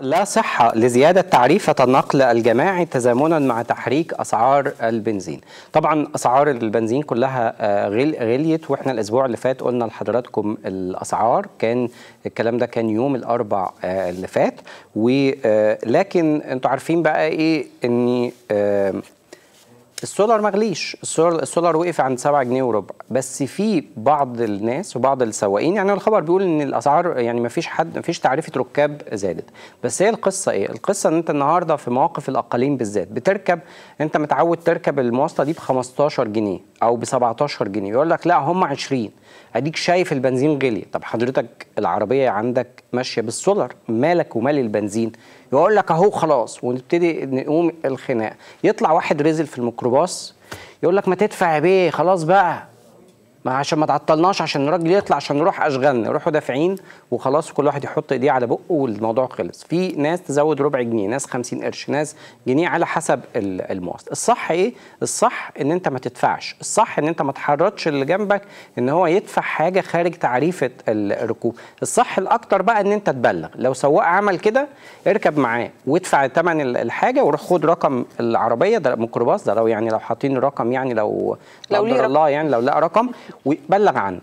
لا صحة لزيادة تعريفة النقل الجماعي تزامنا مع تحريك أسعار البنزين طبعا أسعار البنزين كلها آه، غل غليت وإحنا الأسبوع اللي فات قلنا لحضراتكم الأسعار كان الكلام ده كان يوم الأربع آه، اللي فات ولكن آه، أنتوا عارفين بقى إيه أني السولار ما غليش السولار, السولار وقف عند 7 جنيه وربع بس في بعض الناس وبعض السواقين يعني الخبر بيقول ان الاسعار يعني ما فيش حد ما فيش تعريفه ركاب زادت بس هي القصه ايه القصه ان انت النهارده في مواقف الاقاليم بالذات بتركب انت متعود تركب المواصله دي ب 15 جنيه او ب 17 جنيه يقول لك لا هم 20 اديك شايف البنزين غلي طب حضرتك العربيه عندك ماشيه بالسولار مالك ومال البنزين يقول لك اهو خلاص ونبتدي نقوم الخناق يطلع واحد رزل في الميكروباص الميكروباص يقول لك ما تدفع بيه خلاص بقى ما عشان ما تعطلناش عشان الراجل يطلع عشان نروح اشغالنا روحوا دافعين وخلاص كل واحد يحط ايديه على بقه والموضوع خلص في ناس تزود ربع جنيه ناس 50 قرش ناس جنيه على حسب المواصل الصح ايه الصح ان انت ما تدفعش الصح ان انت ما تحرضش اللي جنبك ان هو يدفع حاجه خارج تعريفه الركوب الصح الاكتر بقى ان انت تبلغ لو سواق عمل كده اركب معاه وادفع ثمن الحاجه وروح خد رقم العربيه ده ميكروباص ده لو يعني لو حاطين رقم يعني لو لو الله يعني لو لقى رقم وبلغ عنه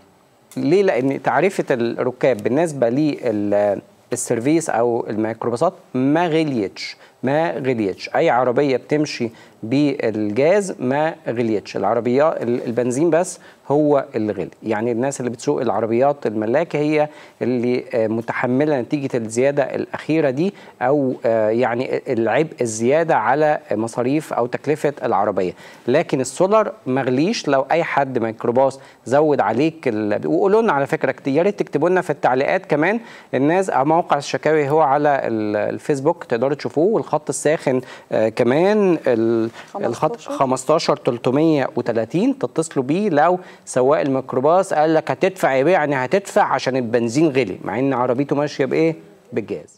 ليه لان تعرفه الركاب بالنسبه للسيرفيس او الميكروباصات ما غليتش ما غليتش اي عربيه بتمشي بالجاز ما غليتش العربيه البنزين بس هو اللي غلي يعني الناس اللي بتسوق العربيات الملاكه هي اللي آه، متحمله نتيجه الزياده الاخيره دي او آه، يعني العبء الزياده على مصاريف او تكلفه العربيه لكن السولار ما غليش لو اي حد ميكروباص زود عليك ال... وقولوا لنا على فكره يا ريت تكتبوا لنا في التعليقات كمان الناس موقع الشكاوي هو على الفيسبوك تقدروا تشوفوه الخط الساخن آه، كمان الخط 15 330 تتصلوا بيه لو سواق الميكروباص قال لك هتدفع يا بيه يعني هتدفع عشان البنزين غلي مع ان عربيته ماشيه بايه؟ بالجاز